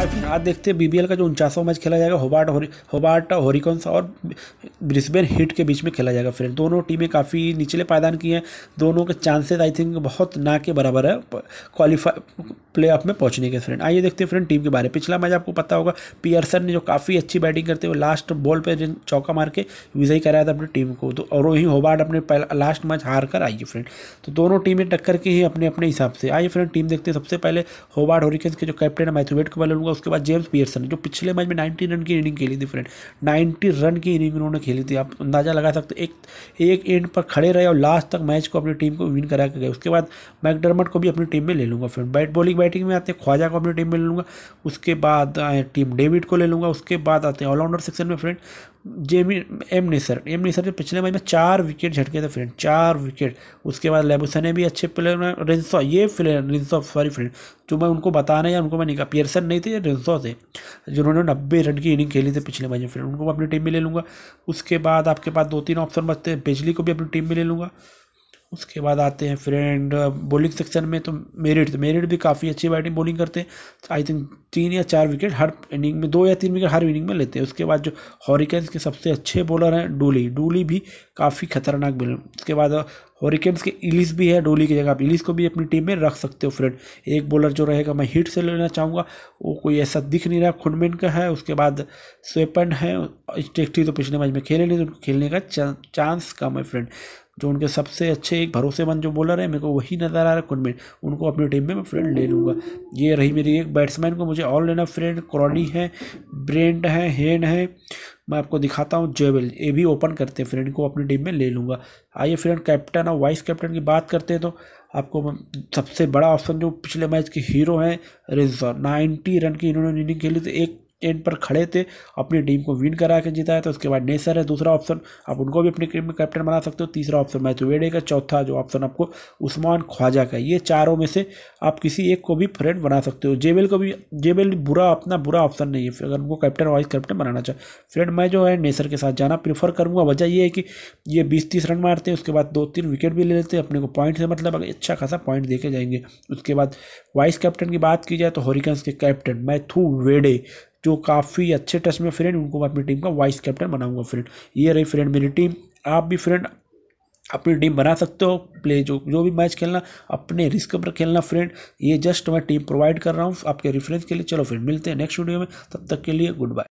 आज देखते हैं बीबीएल का जो उनचासवा मैच खेला जाएगा होबार्ट होबार्ट होरिकॉन्स और ब्रिस्बेन हिट के बीच में खेला जाएगा फ्रेंड दोनों टीमें काफ़ी निचले पायदान की हैं दोनों के चांसेस आई थिंक बहुत ना के बराबर है क्वालिफाई प्ले में पहुंचने के फ्रेंड आइए देखते हैं फ्रेंड टीम के बारे में पिछला मैच आपको पता होगा पियर्सन ने जो काफ़ी अच्छी बैटिंग करते हुए लास्ट बॉल पर चौका मार के विजयी कराया था अपनी टीम को तो और वही होबार्ट अपने लास्ट मैच हार कर आई फ्रेंड तो दोनों टीमें टक्कर की ही अपने अपने हिसाब से आइए फ्रेंड टीम देखते हैं सबसे पहले होबार्ट होरिकन्स के जो कैप्टन है मैथ्यूवेट को पहले होगा उसके बाद जेम्स पियर्सन जो पिछले मैच में नाइन्टी रन की इनिंग खेली थी फ्रेंड नाइन्टी रन की इनिंग उन्होंने खेली थी आप अंदाज़ा लगा सकते एक एक एंड पर खड़े रहे और लास्ट तक मैच को अपनी टीम को विन करा के गए उसके बाद मैकडरमट को भी अपनी टीम में ले लूँगा फ्रेंड बैट बॉलिंग बैटिंग में आते ख्वाजा को अपनी टीम में ले लूँगा उसके बाद टीम डेविड को ले लूँगा उसके बाद आते हैं ऑलराउंडर सेक्शन में friend Jamie M Neser M Neser ने पिछले मैच में चार विकेट झटके थे फ्रेंड चार विकेट उसके बाद लेबुसन ने भी अच्छे प्लेयर में रिंसो ये प्लेयर रिंसो सॉरी फ्रेंड जो मैं उनको बताने या उनको मैं नहीं कहा पियर्सन नहीं थे रिंसो थे जिन्होंने नब्बे रन की इनिंग खेली थी पिछले मैच में फ्रेंड उनको मैं अपनी टीम में ले लूँगा उसके बाद आपके पास दो तीन ऑप्शन बचते हैं बिजली को भी अपनी टीम में ले लूँगा उसके बाद आते हैं फ्रेंड बॉलिंग सेक्शन में तो मेरिट मेरिट भी काफ़ी अच्छी बैटिंग बॉलिंग करते हैं आई थिंक तीन या चार विकेट हर इनिंग में दो या तीन विकेट हर इनिंग में लेते हैं उसके बाद जो हॉरिकेन्स के सबसे अच्छे बॉलर हैं डूली डूली भी काफ़ी खतरनाक बॉलर उसके बाद हॉरिकेन्स के इलिस भी है डोली की जगह आप इलिस को भी अपनी टीम में रख सकते हो फ्रेंड एक बॉलर जो रहेगा मैं हिट से लेना चाहूँगा वो कोई ऐसा दिख नहीं रहा खुनमेन का है उसके बाद स्वेपन है स्टेक्टी तो पिछले मैच में खेले नहीं तो उनको खेलने का चांस कम है फ्रेंड जो उनके सबसे अच्छे एक भरोसेमंद जो बॉलर है मेरे को वही नज़र आ रहा है कुनमिन उनको अपनी टीम में मैं फ्रेंड ले लूँगा ये रही मेरी एक बैट्समैन को मुझे और लेना फ्रेंड क्रॉनी है ब्रेंड है हेन है मैं आपको दिखाता हूँ जेवल ये भी ओपन करते हैं फ्रेंड को अपनी टीम में ले लूँगा आइए फ्रेंड कैप्टन और वाइस कैप्टन की बात करते हैं तो आपको सबसे बड़ा ऑप्शन जो पिछले मैच के हीरो हैं रिजवा नाइन्टी रन की इन्होंने इनिंग खेली तो एक एंड पर खड़े थे अपनी टीम को विन करा के जिताया था तो उसके बाद नेसर है दूसरा ऑप्शन आप उनको भी अपनी टीम में कैप्टन बना सकते हो तीसरा ऑप्शन मैथ्यू वेडे का चौथा जो ऑप्शन आपको उस्मान ख्वाजा का ये चारों में से आप किसी एक को भी फ्रेंड बना सकते हो जेबेल को भी जेबेल बुरा अपना बुरा ऑप्शन नहीं है अगर उनको कैप्टन वाइस कैप्टन बनाना चाहे फ्रेंड मैं जो है नेसर के साथ जाना प्रीफर करूँगा वजह यह है कि ये बीस तीस रन मारते हैं उसके बाद दो तीन विकेट भी ले लेते हैं अपने को पॉइंट से मतलब अच्छा खासा पॉइंट देखे जाएंगे उसके बाद वाइस कैप्टन की बात की जाए तो हॉरिकन्स के कैप्टन मैथू वेडे जो काफ़ी अच्छे टेस्ट में फ्रेंड उनको मैं अपनी टीम का वाइस कैप्टन बनाऊंगा फ्रेंड ये रही फ्रेंड मेरी टीम आप भी फ्रेंड अपनी टीम बना सकते हो प्ले जो जो भी मैच खेलना अपने रिस्क पर खेलना फ्रेंड ये जस्ट मैं टीम प्रोवाइड कर रहा हूँ आपके रेफरेंस के लिए चलो फ्रेंड मिलते हैं नेक्स्ट वीडियो में तब तक के लिए गुड बाय